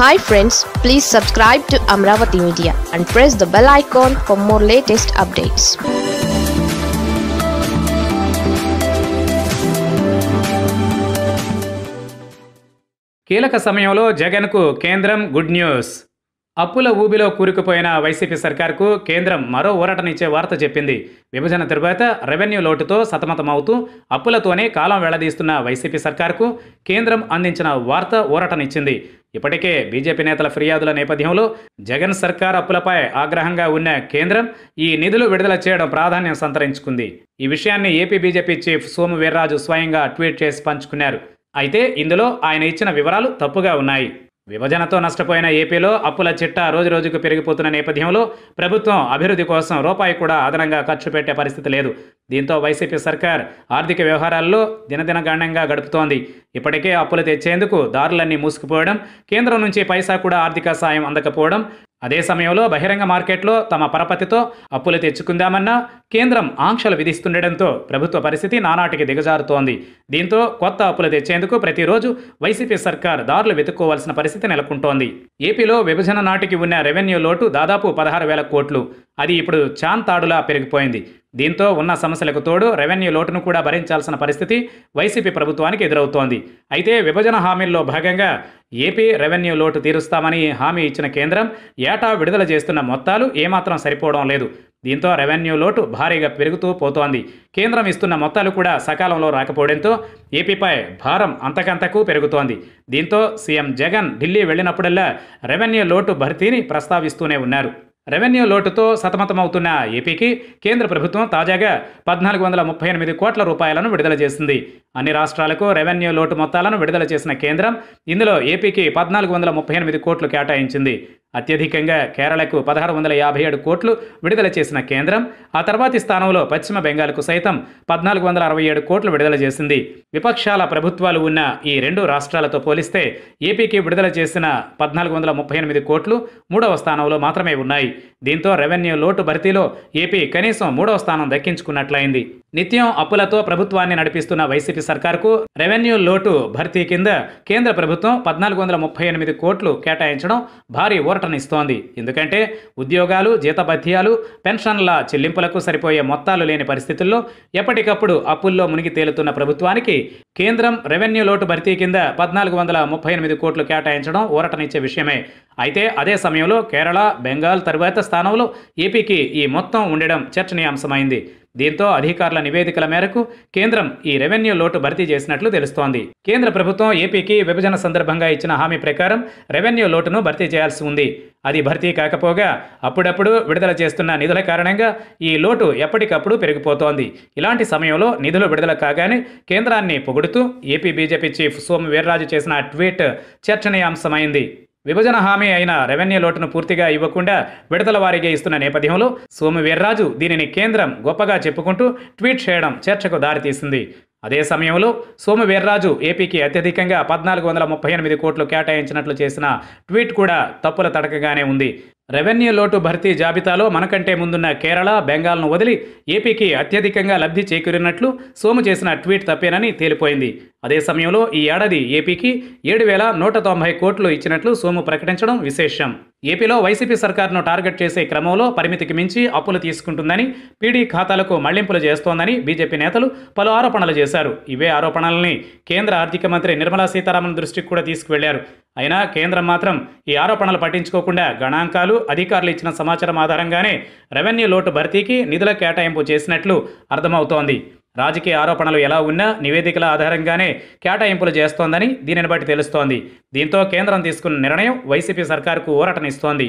hi friends please subscribe to Amaravati media and press the bell icon for more latest updates కీలక సమయంలో జగన్కు కేంద్రం good news అప్పుల ఊబిలో కూరుకుపోయిన వైసీపీ సర్కార్కు కేంద్రం మరో ఊరటనిచ్చే వార్త చెప్పింది విభజన తరువాత రెవెన్యూ లోటుతో సతమతమవుతూ అప్పులతోనే కాలం వెళ్లదీస్తున్న వైసీపీ సర్కార్కు కేంద్రం అందించిన వార్త ఊరటనిచ్చింది ఇప్పటికే బీజేపీ నేతల ఫిర్యాదుల నేపథ్యంలో జగన్ సర్కార్ అప్పులపై ఆగ్రహంగా ఉన్న కేంద్రం ఈ నిధులు విడుదల చేయడం ప్రాధాన్యం సంతరించుకుంది ఈ విషయాన్ని AP BJP chief Somu Veerraju స్వయంగా ట్వీట్ చేసి పంచుకున్నారు అయితే ఇందులో ఆయన ఇచ్చిన వివరాలు తప్పుగా ఉన్నాయి విభజనతో నష్టపోయిన ఏపీలో అప్పుల చిట్టా రోజురోజుకు పెరిగిపోతున్న నేపథ్యంలో ప్రభుత్వం అభివృద్ధి కోసం రూపాయి కూడా అదనంగా ఖర్చు పెట్టే పరిస్థితి లేదు దీంతో వైసీపీ సర్కార్ ఆర్థిక వ్యవహారాల్లో దినదినగణ్యంగా గడుపుతోంది ఇప్పటికే అప్పులు తెచ్చేందుకు దారులన్నీ మూసుకుపోవడం కేంద్రం నుంచి పైసా కూడా ఆర్థిక సాయం అందకపోవడం అదే సమయంలో బహిరంగ మార్కెట్లో తమ పరపతితో అప్పులు తెచ్చుకుందామన్నా కేంద్రం ఆంక్షలు విధిస్తుండటంతో ప్రభుత్వ పరిస్థితి నానాటికి దిగజారుతోంది దీంతో కొత్త అప్పులు తెచ్చేందుకు ప్రతిరోజు వైసీపీ సర్కార్ దారులు వెతుక్కోవాల్సిన పరిస్థితి నెలకొంటోంది ఏపీలో విభజన నాటికి ఉన్న రెవెన్యూ లోటు దాదాపు పదహారు వేల కోట్లు అది ఇప్పుడు చాన్ తాడులా పెరిగిపోయింది దీంతో ఉన్న సమస్యలకు తోడు రెవెన్యూ లోటును కూడా భరించాల్సిన పరిస్థితి వైసీపీ ప్రభుత్వానికి ఎదురవుతోంది అయితే విభజన హామీల్లో భాగంగా ఏపీ రెవెన్యూ లోటు తీరుస్తామని హామీ ఇచ్చిన కేంద్రం ఏటా విడుదల చేస్తున్న మొత్తాలు ఏమాత్రం సరిపోవడం లేదు దీంతో రెవెన్యూ లోటు భారీగా పెరుగుతూ పోతోంది కేంద్రం ఇస్తున్న మొత్తాలు కూడా సకాలంలో రాకపోవడంతో ఏపీపై భారం అంతకంతకు పెరుగుతోంది దీంతో సీఎం జగన్ ఢిల్లీ వెళ్ళినప్పుడల్లా రెవెన్యూ లోటు భర్తీని ప్రస్తావిస్తూనే ఉన్నారు రెవెన్యూ లోటుతో సతమతమవుతున్న ఏపీకి కేంద్ర ప్రభుత్వం తాజాగా పద్నాలుగు వందల ముప్పై ఎనిమిది కోట్ల రూపాయలను విడుదల చేసింది అన్ని రాష్ట్రాలకు రెవెన్యూ లోటు మొత్తాలను విడుదల చేసిన కేంద్రం ఇందులో ఏపీకి పద్నాలుగు వందల ముప్పై ఎనిమిది కోట్లు కేటాయించింది అత్యధికంగా కేరళకు పదహారు వందల యాభై ఏడు కోట్లు విడుదల చేసిన కేంద్రం ఆ తర్వాతి స్థానంలో పశ్చిమ బెంగాల్కు సైతం పద్నాలుగు వందల అరవై ఏడు కోట్లు విడుదల చేసింది విపక్షాల ప్రభుత్వాలు ఉన్న ఈ రెండు రాష్ట్రాలతో పోలిస్తే ఏపీకి విడుదల చేసిన పద్నాలుగు వందల ముప్పై ఎనిమిది కోట్లు మూడవ స్థానంలో మాత్రమే ఉన్నాయి దీంతో రెవెన్యూ లోటు భర్తీలో ఏపీ కనీసం మూడవ స్థానం దక్కించుకున్నట్లయింది నిత్యం అప్పులతో ప్రభుత్వాన్ని నడిపిస్తున్న వైసీపీ సర్కార్కు రెవెన్యూ లోటు భర్తీ కింద కేంద్ర ప్రభుత్వం పద్నాలుగు వందల ముప్పై ఎనిమిది కోట్లు కేటాయించడం భారీ ఓరటనిస్తోంది ఎందుకంటే ఉద్యోగాలు జీతభత్యాలు పెన్షన్ల చెల్లింపులకు సరిపోయే మొత్తాలు లేని పరిస్థితుల్లో ఎప్పటికప్పుడు అప్పుల్లో మునిగి తేలుతున్న ప్రభుత్వానికి కేంద్రం రెవెన్యూ లోటు భర్తీ కింద పద్నాలుగు వందల ముప్పై ఎనిమిది కోట్లు కేటాయించడం ఓరటనిచ్చే విషయమే అయితే అదే సమయంలో కేరళ బెంగాల్ తరువాత స్థానంలో ఏపీకి ఈ మొత్తం ఉండడం చర్చనీయాంశమైంది దీంతో అధికారుల నివేదికల మేరకు కేంద్రం ఈ రెవెన్యూ లోటు భర్తీ చేసినట్లు తెలుస్తోంది కేంద్ర ప్రభుత్వం ఏపీకి విభజన సందర్భంగా ఇచ్చిన హామీ ప్రకారం రెవెన్యూ లోటును భర్తీ చేయాల్సి ఉంది అది భర్తీ కాకపోగా అప్పుడప్పుడు విడుదల చేస్తున్న నిధుల కారణంగా ఈ లోటు ఎప్పటికప్పుడు పెరిగిపోతోంది ఇలాంటి సమయంలో నిధులు విడుదల కాగానే కేంద్రాన్ని పొగుడుతూ AP BJP chief Somu Veerraju చేసిన ట్వీట్ చర్చనీయాంశమైంది విభజన హామీ అయిన రెవెన్యూ లోటును పూర్తిగా ఇవ్వకుండా విడతల వారీగా ఇస్తున్న నేపథ్యంలో సోము వీర్రాజు దీనిని కేంద్రం గొప్పగా చెప్పుకుంటూ ట్వీట్ చేయడం చర్చకు దారితీసింది అదే సమయంలో సోము వీర్రాజు ఏపీకి అత్యధికంగా పద్నాలుగు వందల ముప్పై ఎనిమిది కోట్లు కేటాయించినట్లు చేసిన ట్వీట్ కూడా తప్పుల తడకగానే ఉంది రెవెన్యూ లోటు భర్తీ జాబితాలో మనకంటే ముందున్న కేరళ బెంగాల్ను వదిలి ఏపీకి అత్యధికంగా లబ్ధి చేకూరినట్లు సోము చేసిన ట్వీట్ తప్పేనని తేలిపోయింది అదే సమయంలో ఈ ఏడాది ఏపీకి ఏడు వేల నూట తొంభై కోట్లు ఇచ్చినట్లు సోము ప్రకటించడం విశేషం ఏపీలో వైసీపీ సర్కార్ను టార్గెట్ చేసే క్రమంలో పరిమితికి మించి అప్పులు తీసుకుంటుందని పీడీ ఖాతాలకు మళ్లింపులు చేస్తోందని బీజేపీ నేతలు పలు ఆరోపణలు చేశారు ఇవే ఆరోపణల్ని కేంద్ర ఆర్థిక మంత్రి నిర్మలా సీతారామన్ దృష్టికి కూడా తీసుకువెళ్లారు అయినా కేంద్రం మాత్రం ఈ ఆరోపణలు పట్టించుకోకుండా గణాంకాలు అధికారులు ఇచ్చిన సమాచారం ఆధారంగానే రెవెన్యూ లోటు భర్తీకి నిధుల కేటాయింపు చేసినట్లు అర్థమవుతోంది రాజకీయ ఆరోపణలు ఎలా ఉన్నా నివేదికల ఆధారంగానే కేటాయింపులు చేస్తోందని దీనిని బట్టి తెలుస్తోంది దీంతో కేంద్రం తీసుకున్న నిర్ణయం వైసీపీ సర్కారుకు ఊరటనిస్తోంది